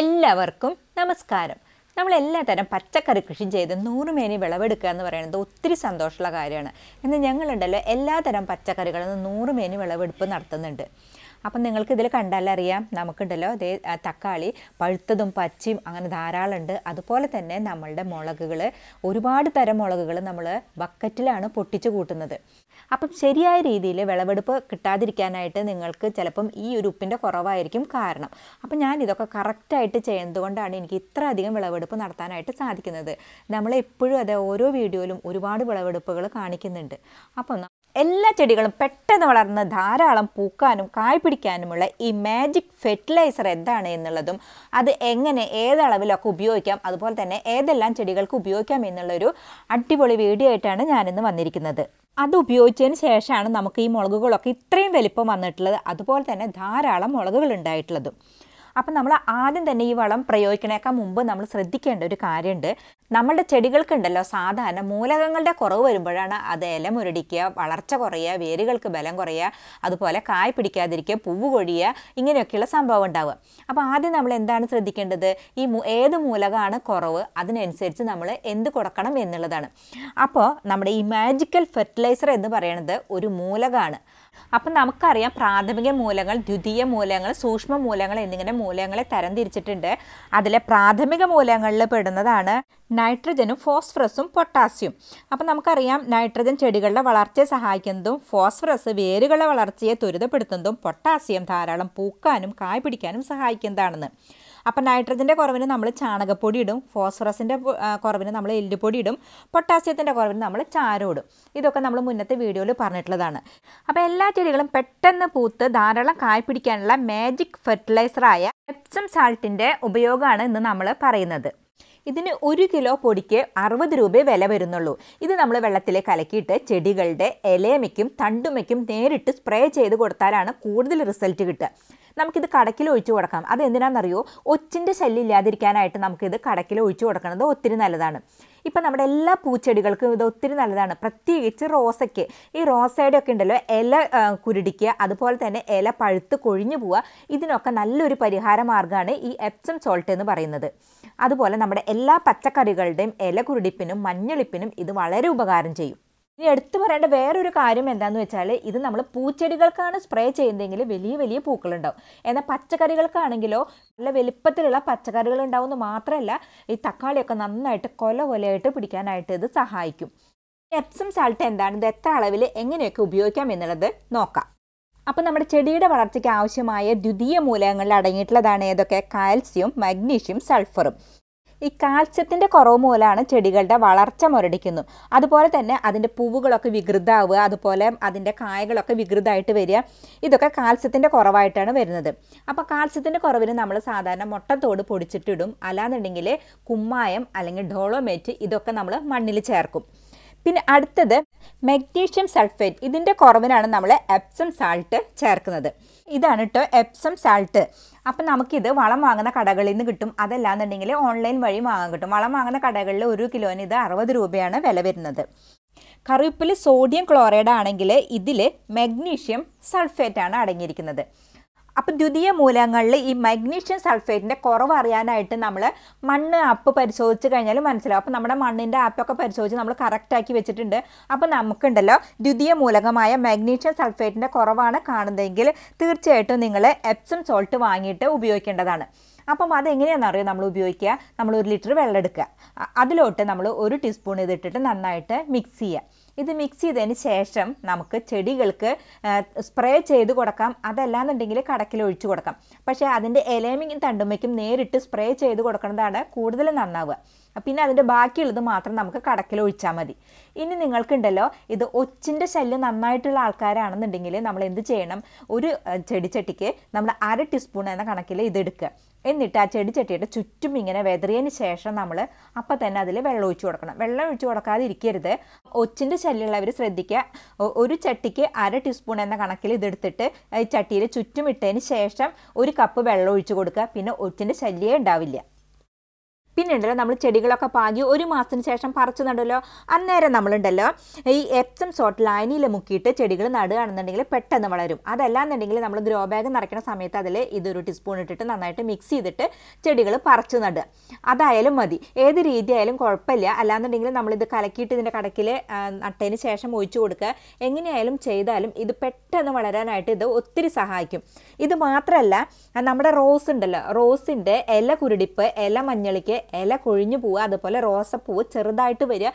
എല്ലാവർക്കും നമസ്കാരം നമ്മൾ എല്ലാ തരം പച്ചക്കറി കൃഷി ചെയ്ത് നൂറുമേനി വിളവെടുക്കുക എന്ന് പറയുന്നത് ഒത്തിരി സന്തോഷമുള്ള കാര്യമാണ് എന്നാൽ ഞങ്ങളുണ്ടല്ലോ എല്ലാ തരം പച്ചക്കറികളിൽ നിന്ന് നൂറുമേനി വിളവെടുപ്പ് നടത്തുന്നുണ്ട് അപ്പം നിങ്ങൾക്ക് ഇതിൽ അറിയാം നമുക്കുണ്ടല്ലോ അതേ തക്കാളി പഴുത്തതും പച്ചയും അങ്ങനെ ധാരാളം ഉണ്ട് അതുപോലെ തന്നെ നമ്മളുടെ മുളകുകൾ ഒരുപാട് തരം മുളകുകൾ നമ്മൾ ബക്കറ്റിലാണ് പൊട്ടിച്ച് കൂട്ടുന്നത് അപ്പം ശരിയായ രീതിയിൽ വിളവെടുപ്പ് കിട്ടാതിരിക്കാനായിട്ട് നിങ്ങൾക്ക് ചിലപ്പം ഈ ഒരു ഉപ്പിൻ്റെ കുറവായിരിക്കും കാരണം അപ്പം ഞാൻ ഇതൊക്കെ കറക്റ്റായിട്ട് ചെയ്യുന്നതുകൊണ്ടാണ് എനിക്ക് ഇത്ര അധികം വിളവെടുപ്പ് നടത്താനായിട്ട് സാധിക്കുന്നത് നമ്മൾ എപ്പോഴും ഓരോ വീഡിയോയിലും ഒരുപാട് വിളവെടുപ്പുകൾ കാണിക്കുന്നുണ്ട് അപ്പം എല്ലാ ചെടികളും പെട്ടെന്ന് വളർന്ന് ധാരാളം പൂക്കാനും കായ് പിടിക്കാനുമുള്ള ഈ മാജിക് ഫെർട്ടിലൈസർ എന്താണ് എന്നുള്ളതും അത് എങ്ങനെ ഏതളവിലൊക്കെ ഉപയോഗിക്കാം അതുപോലെ തന്നെ ഏതെല്ലാം ചെടികൾക്ക് ഉപയോഗിക്കാം എന്നുള്ളൊരു അടിപൊളി വീഡിയോ ആയിട്ടാണ് ഞാനിന്ന് വന്നിരിക്കുന്നത് അത് ഉപയോഗിച്ചതിന് ശേഷമാണ് നമുക്ക് ഈ മുളകുകളൊക്കെ ഇത്രയും വലിപ്പം വന്നിട്ടുള്ളത് അതുപോലെ തന്നെ ധാരാളം മുളകുകൾ ഉണ്ടായിട്ടുള്ളതും അപ്പം നമ്മൾ ആദ്യം തന്നെ ഈ വളം പ്രയോഗിക്കണേക്കാൾ മുമ്പ് നമ്മൾ ശ്രദ്ധിക്കേണ്ട ഒരു കാര്യമുണ്ട് നമ്മളുടെ ചെടികൾക്കുണ്ടല്ലോ സാധാരണ മൂലകങ്ങളുടെ കുറവ് വരുമ്പോഴാണ് അത് ഇല മുരടിക്കുക വളർച്ച കുറയുക വേരുകൾക്ക് ബലം കുറയുക അതുപോലെ കായ് പിടിക്കാതിരിക്കുക പൂവ് കൊഴിയുക ഇങ്ങനെയൊക്കെയുള്ള സംഭവം ഉണ്ടാവുക അപ്പോൾ ആദ്യം നമ്മൾ എന്താണ് ശ്രദ്ധിക്കേണ്ടത് ഈ ഏത് മൂലകമാണ് കുറവ് അതിനനുസരിച്ച് നമ്മൾ എന്ത് കൊടുക്കണം എന്നുള്ളതാണ് അപ്പോൾ നമ്മുടെ ഈ മാജിക്കൽ ഫെർട്ടിലൈസർ എന്ന് പറയുന്നത് ഒരു മൂലകമാണ് അപ്പം നമുക്കറിയാം പ്രാഥമിക മൂലങ്ങൾ ദ്വിതീയ മൂലങ്ങൾ സൂക്ഷ്മ മൂലങ്ങൾ എന്നിങ്ങനെ മൂലങ്ങളെ തരംതിരിച്ചിട്ടുണ്ട് അതിലെ പ്രാഥമിക മൂലങ്ങളിൽ പെടുന്നതാണ് നൈട്രജനും ഫോസ്ഫറസും പൊട്ടാസ്യം അപ്പം നമുക്കറിയാം നൈട്രജൻ ചെടികളുടെ വളർച്ചയെ സഹായിക്കുന്നതും ഫോസ്ഫറസ് വേരുകളുടെ വളർച്ചയെ ത്വരിതപ്പെടുത്തുന്നതും പൊട്ടാസ്യം ധാരാളം പൂക്കാനും കായ് പിടിക്കാനും സഹായിക്കുന്നതാണെന്ന് അപ്പോൾ നൈട്രജൻ്റെ കുറവിന് നമ്മൾ ചാണകപ്പൊടി ഇടും ഫോസ്ഫറസിൻ്റെ കുറവിന് നമ്മൾ എല്ലുപൊടി ഇടും പൊട്ടാസ്യത്തിൻ്റെ കുറവിന് നമ്മൾ ചാരം ഇടും ഇതൊക്കെ നമ്മൾ മുന്നത്തെ വീഡിയോയിൽ പറഞ്ഞിട്ടുള്ളതാണ് അപ്പോൾ എല്ലാ ചെടികളും പെട്ടെന്ന് പൂത്ത് ധാരാളം കായ് പിടിക്കാനുള്ള മാജിക് ഫെർട്ടിലൈസറായ എപ്സം സാൾട്ടിൻ്റെ ഉപയോഗമാണ് ഇന്ന് നമ്മൾ പറയുന്നത് ഇതിന് ഒരു കിലോ പൊടിക്ക് അറുപത് രൂപ വില വരുന്നുള്ളൂ ഇത് നമ്മൾ വെള്ളത്തിൽ കലക്കിയിട്ട് ചെടികളുടെ ഇലയമയ്ക്കും തണ്ടുമയ്ക്കും നേരിട്ട് സ്പ്രേ ചെയ്ത് കൊടുത്താലാണ് കൂടുതൽ റിസൾട്ട് കിട്ടുക നമുക്കിത് കടക്കിൽ ഒഴിച്ചു കൊടുക്കാം അത് എന്തിനാണെന്നറിയോ ഒച്ചിൻ്റെ ശല്യം ഇല്ലാതിരിക്കാനായിട്ട് നമുക്കിത് കടക്കിൽ ഒഴിച്ചു കൊടുക്കുന്നത് ഒത്തിരി നല്ലതാണ് ഇപ്പം നമ്മുടെ എല്ലാ പൂച്ചെടികൾക്കും ഇത് ഒത്തിരി നല്ലതാണ് പ്രത്യേകിച്ച് റോസയ്ക്ക് ഈ റോസയുടെ ഒക്കെ ഉണ്ടല്ലോ ഇല കുരുടിക്കുക അതുപോലെ തന്നെ ഇല പഴുത്ത് കൊഴിഞ്ഞു പോവുക ഇതിനൊക്കെ നല്ലൊരു പരിഹാര മാർഗ്ഗമാണ് ഈ എപ്സം സോൾട്ട് എന്ന് പറയുന്നത് അതുപോലെ നമ്മുടെ എല്ലാ പച്ചക്കറികളുടെയും ഇല കുരുടിപ്പിനും മഞ്ഞളിപ്പിനും ഇത് വളരെ ഉപകാരം ചെയ്യും ഇനി എടുത്തു പറയേണ്ട വേറൊരു കാര്യം എന്താണെന്ന് വെച്ചാൽ ഇത് നമ്മൾ പൂച്ചെടികൾക്കാണ് സ്പ്രേ ചെയ്യുന്നതെങ്കിൽ വലിയ വലിയ പൂക്കളുണ്ടാവും എന്നാൽ പച്ചക്കറികൾക്കാണെങ്കിലോ നല്ല വലിപ്പത്തിലുള്ള പച്ചക്കറികൾ ഉണ്ടാവുമെന്ന് മാത്രമല്ല ഈ തക്കാളിയൊക്കെ നന്നായിട്ട് കൊല കൊലയായിട്ട് പിടിക്കാനായിട്ട് ഇത് സഹായിക്കും എപ്സം സാൾട്ട് എന്താണ് ഇത് എത്ര അളവിൽ എങ്ങനെയൊക്കെ ഉപയോഗിക്കാം എന്നുള്ളത് നോക്കാം അപ്പോൾ നമ്മുടെ ചെടിയുടെ വളർച്ചയ്ക്ക് ആവശ്യമായ ദ്വിതീയ മൂലകങ്ങളിൽ അടങ്ങിയിട്ടുള്ളതാണ് ഏതൊക്കെ കാൽസ്യം മഗ്നീഷ്യം സൾഫറും ഈ കാൽസ്യത്തിൻ്റെ കുറവ് മൂലമാണ് ചെടികളുടെ വളർച്ച മുരടിക്കുന്നു അതുപോലെ തന്നെ അതിൻ്റെ പൂവുകളൊക്കെ വികൃതാവുക അതുപോലെ അതിൻ്റെ കായകളൊക്കെ വികൃതമായിട്ട് വരിക ഇതൊക്കെ കാൽസ്യത്തിൻ്റെ കുറവായിട്ടാണ് വരുന്നത് അപ്പോൾ കാൽസ്യത്തിൻ്റെ കുറവിന് നമ്മൾ സാധാരണ മുട്ടത്തോട് പൊടിച്ചിട്ടിടും അല്ലാന്നുണ്ടെങ്കിൽ കുമ്മായം അല്ലെങ്കിൽ ഡോളോമേറ്റ് ഇതൊക്കെ നമ്മൾ മണ്ണിൽ ചേർക്കും പിന്നെ അടുത്തത് മഗ്നീഷ്യം സൾഫേറ്റ് ഇതിൻ്റെ കുറവിനാണ് നമ്മൾ എപ്സം സാൾട്ട് ചേർക്കുന്നത് ഇതാണ് കേട്ടോ എപ്സം സാൾട്ട് അപ്പം നമുക്കിത് വളം വാങ്ങുന്ന കടകളിൽ നിന്ന് കിട്ടും അതല്ലാന്നുണ്ടെങ്കിൽ ഓൺലൈൻ വഴി വാങ്ങാൻ കിട്ടും വളം വാങ്ങുന്ന കടകളിൽ ഒരു കിലോന് ഇത് അറുപത് രൂപയാണ് വില വരുന്നത് കറിവേപ്പിൽ സോഡിയം ക്ലോറൈഡ് ആണെങ്കിൽ ഇതിൽ മഗ്നീഷ്യം സൾഫേറ്റ് ആണ് അടങ്ങിയിരിക്കുന്നത് അപ്പോൾ ദ്വിതീയ മൂലകങ്ങളിൽ ഈ മഗ്നീഷ്യം സൾഫേറ്റിൻ്റെ കുറവ് അറിയാനായിട്ട് നമ്മൾ മണ്ണ് അപ്പ് പരിശോധിച്ച് കഴിഞ്ഞാൽ മനസ്സിലാവും അപ്പോൾ നമ്മുടെ മണ്ണിൻ്റെ ആപ്പൊക്കെ പരിശോധിച്ച് നമ്മൾ കറക്റ്റാക്കി വെച്ചിട്ടുണ്ട് അപ്പോൾ നമുക്കുണ്ടല്ലോ ദ്വിതീയ മൂലകമായ മഗ്നീഷ്യം സൾഫേറ്റിൻ്റെ കുറവാണ് കാണുന്നതെങ്കിൽ തീർച്ചയായിട്ടും നിങ്ങൾ എപ്സം സോൾട്ട് വാങ്ങിയിട്ട് ഉപയോഗിക്കേണ്ടതാണ് അപ്പം അതെങ്ങനെയാണെന്ന് അറിയാം നമ്മൾ ഉപയോഗിക്കുക നമ്മൾ ഒരു ലിറ്റർ വെള്ളം എടുക്കുക അതിലോട്ട് നമ്മൾ ഒരു ടീസ്പൂൺ ഇതിട്ടിട്ട് നന്നായിട്ട് മിക്സ് ചെയ്യുക ഇത് മിക്സ് ചെയ്തതിന് ശേഷം നമുക്ക് ചെടികൾക്ക് സ്പ്രേ ചെയ്ത് കൊടുക്കാം അതല്ലാന്നുണ്ടെങ്കിൽ കടക്കിൽ ഒഴിച്ചു കൊടുക്കാം പക്ഷേ അതിൻ്റെ എലേമിങ്ങും തണ്ടുമ്മയ്ക്കും നേരിട്ട് സ്പ്രേ ചെയ്ത് കൊടുക്കുന്നതാണ് കൂടുതൽ നന്നാവുക പിന്നെ അതിൻ്റെ ബാക്കിയുള്ളത് മാത്രം നമുക്ക് കടക്കിൽ ഒഴിച്ചാൽ മതി ഇനി നിങ്ങൾക്കുണ്ടല്ലോ ഇത് ഒച്ചിൻ്റെ ശല്യം നന്നായിട്ടുള്ള ആൾക്കാരാണെന്നുണ്ടെങ്കിൽ നമ്മൾ എന്ത് ചെയ്യണം ഒരു ചെടിച്ചട്ടിക്ക് നമ്മൾ അര ടീസ്പൂൺ എന്ന കണക്കിൽ ഇതെടുക്കുക എന്നിട്ട് ആ ചെടിച്ചട്ടിയുടെ ചുറ്റും ഇങ്ങനെ വെതറിയതിന് ശേഷം നമ്മൾ അപ്പം തന്നെ അതിൽ വെള്ളം ഒഴിച്ചു കൊടുക്കണം വെള്ളം ഒഴിച്ചു കൊടുക്കാതെ ഇരിക്കരുത് ഒച്ചിൻ്റെ ശല്യമുള്ളവർ ശ്രദ്ധിക്കുക ഒരു ചട്ടിക്ക് അര ടീസ്പൂൺ എന്ന കണക്കിൽ ഇതെടുത്തിട്ട് ചട്ടിയിൽ ചുറ്റും ഇട്ടതിന് ശേഷം ഒരു കപ്പ് വെള്ളം ഒഴിച്ചു കൊടുക്കുക പിന്നെ ഒച്ചിൻ്റെ ശല്യേ ഉണ്ടാവില്ല പിന്നുണ്ടല്ലോ നമ്മൾ ചെടികളൊക്കെ പാകി ഒരു മാസത്തിന് ശേഷം പറിച്ചു നടുമല്ലോ അന്നേരം നമ്മളുണ്ടല്ലോ ഈ എപ്സം സോട്ട് ലൈനിൽ മുക്കിയിട്ട് ചെടികൾ നടുകയാണെന്നുണ്ടെങ്കിൽ പെട്ടെന്ന് വളരും എന്നുണ്ടെങ്കിൽ നമ്മൾ ഗ്രോ ബാഗ് നിറയ്ക്കുന്ന സമയത്ത് അതിൽ ഇതൊരു ടീസ്പൂൺ ഇട്ടിട്ട് നന്നായിട്ട് മിക്സ് ചെയ്തിട്ട് ചെടികൾ പറിച്ചു നടുക അതായാലും മതി ഏത് രീതി ആയാലും കുഴപ്പമില്ല അല്ലാന്നുണ്ടെങ്കിൽ നമ്മളിത് കലക്കിയിട്ട് ഇതിൻ്റെ കടക്കിൽ നട്ടതിന് ശേഷം ഒഴിച്ചു കൊടുക്കുക എങ്ങനെയായാലും ചെയ്താലും ഇത് പെട്ടെന്ന് വളരാനായിട്ട് ഇത് ഒത്തിരി സഹായിക്കും ഇത് മാത്രമല്ല നമ്മുടെ റോസ് ഉണ്ടല്ലോ റോസിൻ്റെ ഇല കുരുടിപ്പ് ഇല മഞ്ഞളിക്ക് ഇല കൊഴിഞ്ഞു പോവുക അതുപോലെ റോസപ്പൂവ് ചെറുതായിട്ട് വരിക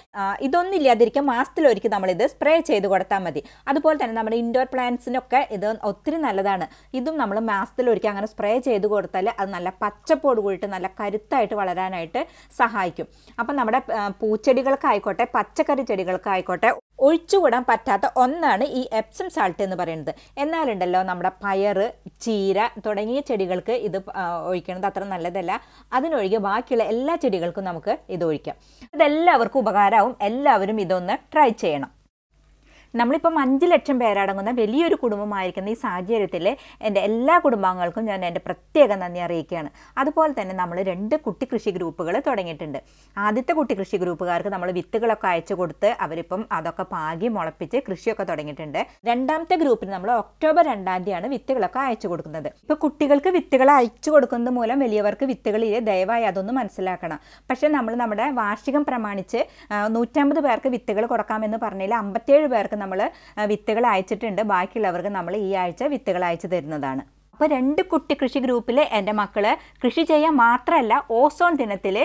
ഇതൊന്നും ഇല്ലാതിരിക്കുക മാസത്തിലൊരിക്കൽ നമ്മളിത് സ്പ്രേ ചെയ്ത് കൊടുത്താൽ മതി അതുപോലെ തന്നെ നമ്മുടെ ഇൻഡോർ പ്ലാന്റ്സിനൊക്കെ ഇത് ഒത്തിരി നല്ലതാണ് ഇതും നമ്മൾ മാസത്തിലൊരിക്കൽ അങ്ങനെ സ്പ്രേ ചെയ്ത് കൊടുത്താൽ അത് നല്ല പച്ചപ്പോട് കൂടിയിട്ട് നല്ല കരുത്തായിട്ട് വളരാനായിട്ട് സഹായിക്കും അപ്പം നമ്മുടെ പൂച്ചെടികൾക്കായിക്കോട്ടെ പച്ചക്കറി ചെടികൾക്കായിക്കോട്ടെ ഒഴിച്ചുകൂടാൻ പറ്റാത്ത ഒന്നാണ് ഈ എപ്സം സാൾട്ട് എന്ന് പറയുന്നത് എന്നാലുണ്ടല്ലോ നമ്മുടെ പയർ ചീര തുടങ്ങിയ ചെടികൾക്ക് ഇത് ഒഴിക്കുന്നത് അത്ര നല്ലതല്ല അതിനൊഴികെ ബാക്കിയുള്ള എല്ലാ ചെടികൾക്കും നമുക്ക് ഇത് ഒഴിക്കാം ഇതെല്ലാവർക്കും ഉപകാരമാവും എല്ലാവരും ഇതൊന്ന് ട്രൈ ചെയ്യണം നമ്മളിപ്പം അഞ്ച് ലക്ഷം പേരടങ്ങുന്ന വലിയൊരു കുടുംബമായിരിക്കുന്ന ഈ സാഹചര്യത്തിൽ എൻ്റെ എല്ലാ കുടുംബാംഗങ്ങൾക്കും ഞാൻ എൻ്റെ പ്രത്യേക നന്ദി അറിയിക്കുകയാണ് അതുപോലെ തന്നെ നമ്മൾ രണ്ട് കുട്ടി കൃഷി ഗ്രൂപ്പുകൾ തുടങ്ങിയിട്ടുണ്ട് ആദ്യത്തെ കുട്ടി കൃഷി ഗ്രൂപ്പുകാർക്ക് നമ്മൾ വിത്തുകളൊക്കെ അയച്ചു കൊടുത്ത് അവരിപ്പം അതൊക്കെ പാകി മുളപ്പിച്ച് കൃഷിയൊക്കെ തുടങ്ങിയിട്ടുണ്ട് രണ്ടാമത്തെ ഗ്രൂപ്പിന് നമ്മൾ ഒക്ടോബർ രണ്ടാം തീയതിയാണ് വിത്തുകളൊക്കെ അയച്ചു കൊടുക്കുന്നത് ഇപ്പോൾ കുട്ടികൾക്ക് വിത്തുകൾ അയച്ചു കൊടുക്കുന്നത് മൂലം വലിയവർക്ക് വിത്തുകൾ ദയവായി അതൊന്ന് മനസ്സിലാക്കണം പക്ഷേ നമ്മൾ നമ്മുടെ വാർഷികം പ്രമാണിച്ച് നൂറ്റമ്പത് പേർക്ക് വിത്തുകൾ കൊടുക്കാമെന്ന് പറഞ്ഞാൽ അമ്പത്തേഴ് പേർക്ക് നമ്മൾ വിത്തുകൾ അയച്ചിട്ടുണ്ട് ബാക്കിയുള്ളവർക്ക് നമ്മൾ ഈ ആഴ്ച വിത്തുകൾ അയച്ചു തരുന്നതാണ് അപ്പോൾ രണ്ട് കുട്ടി കൃഷി ഗ്രൂപ്പിൽ എൻ്റെ മക്കൾ കൃഷി ചെയ്യാൻ മാത്രമല്ല ഓസോൺ ദിനത്തിൽ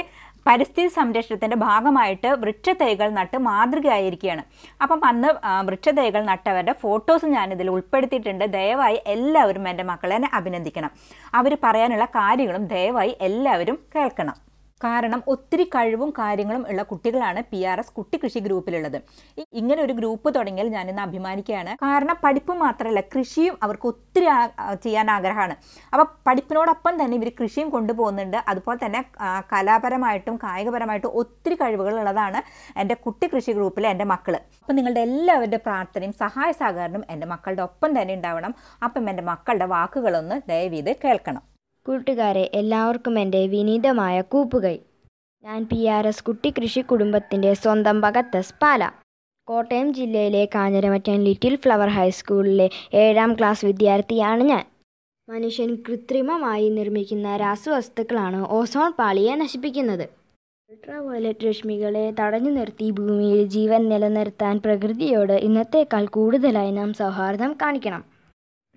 പരിസ്ഥിതി സംരക്ഷണത്തിൻ്റെ ഭാഗമായിട്ട് വൃക്ഷത്തൈകൾ നട്ട് മാതൃകയായിരിക്കുകയാണ് അപ്പം അന്ന് വൃക്ഷത്തൈകൾ നട്ടവരുടെ ഫോട്ടോസ് ഞാനിതിൽ ഉൾപ്പെടുത്തിയിട്ടുണ്ട് ദയവായി എല്ലാവരും എൻ്റെ മക്കളെ അഭിനന്ദിക്കണം അവർ പറയാനുള്ള കാര്യങ്ങളും ദയവായി എല്ലാവരും കേൾക്കണം കാരണം ഒത്തിരി കഴിവും കാര്യങ്ങളും ഉള്ള കുട്ടികളാണ് പി ആർ എസ് കുട്ടികൃഷി ഗ്രൂപ്പിലുള്ളത് ഇങ്ങനെ ഒരു ഗ്രൂപ്പ് തുടങ്ങിയാൽ ഞാനിന്ന് അഭിമാനിക്കുകയാണ് കാരണം പഠിപ്പ് മാത്രമല്ല കൃഷിയും അവർക്ക് ഒത്തിരി ചെയ്യാൻ ആഗ്രഹമാണ് അപ്പോൾ പഠിപ്പിനോടൊപ്പം തന്നെ ഇവർ കൃഷിയും കൊണ്ടുപോകുന്നുണ്ട് അതുപോലെ തന്നെ കലാപരമായിട്ടും കായികപരമായിട്ടും ഒത്തിരി കഴിവുകളുള്ളതാണ് എൻ്റെ കുട്ടി കൃഷി ഗ്രൂപ്പിലെ എൻ്റെ മക്കൾ അപ്പം നിങ്ങളുടെ എല്ലാവരുടെ പ്രാർത്ഥനയും സഹായ സഹകരണവും എൻ്റെ മക്കളുടെ ഒപ്പം തന്നെ ഉണ്ടാവണം അപ്പം എൻ്റെ മക്കളുടെ വാക്കുകളൊന്ന് ദയവീത് കേൾക്കണം കൂട്ടുകാരെ എല്ലാവർക്കും എൻ്റെ വിനീതമായ കൂപ്പുകൈ ഞാൻ പി ആർ എസ് കൃഷി കുടുംബത്തിൻ്റെ സ്വന്തം ഭഗത്തസ് പാല കോട്ടയം ജില്ലയിലെ കാഞ്ഞിരമറ്റൻ ലിറ്റിൽ ഫ്ലവർ ഹൈസ്കൂളിലെ ഏഴാം ക്ലാസ് വിദ്യാർത്ഥിയാണ് ഞാൻ മനുഷ്യൻ കൃത്രിമമായി നിർമ്മിക്കുന്ന രാസവസ്തുക്കളാണ് ഓസോൺ പാളിയെ നശിപ്പിക്കുന്നത് അൾട്രാ വയലറ്റ് രശ്മികളെ തടഞ്ഞു നിർത്തി ഭൂമിയിൽ ജീവൻ നിലനിർത്താൻ പ്രകൃതിയോട് ഇന്നത്തേക്കാൾ കൂടുതലായി നാം സൗഹാർദ്ദം കാണിക്കണം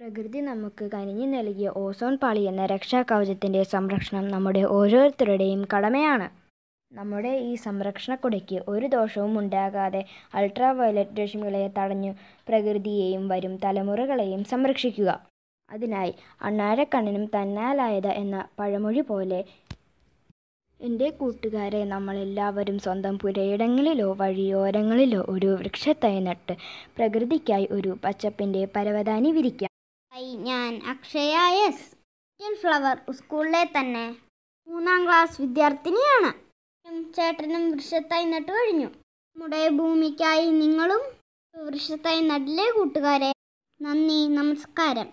പ്രകൃതി നമുക്ക് കനിഞ്ഞു നൽകിയ ഓസോൺ പാളി എന്ന രക്ഷാകവചത്തിൻ്റെ സംരക്ഷണം നമ്മുടെ ഓരോരുത്തരുടെയും കടമയാണ് നമ്മുടെ ഈ സംരക്ഷണ കുടയ്ക്ക് ഒരു ദോഷവും ഉണ്ടാകാതെ അൾട്രാ വയലറ്റ് രശ്മികളെ തടഞ്ഞു പ്രകൃതിയെയും വരും തലമുറകളെയും സംരക്ഷിക്കുക അതിനായി അണ്ണാരക്കണ്ണനും തന്നാലായത് എന്ന പഴമൊഴി പോലെ എൻ്റെ കൂട്ടുകാരെ നമ്മളെല്ലാവരും സ്വന്തം പുരയിടങ്ങളിലോ വഴിയോരങ്ങളിലോ ഒരു വൃക്ഷത്തൈ നട്ട് പ്രകൃതിക്കായി ഒരു പച്ചപ്പിൻ്റെ പരവതാനി വിരിക്കാം ഹായ് ഞാൻ അക്ഷയ എസ് ക്രിസ്ത്യൻ ഫ്ലവർ സ്കൂളിലെ തന്നെ മൂന്നാം ക്ലാസ് വിദ്യാർത്ഥിനിയാണ് ചേട്ടനും വൃക്ഷത്തായി നട്ടു കഴിഞ്ഞു നമ്മുടെ ഭൂമിക്കായി നിങ്ങളും വൃക്ഷത്തായി നടലേ കൂട്ടുകാരെ നന്ദി നമസ്കാരം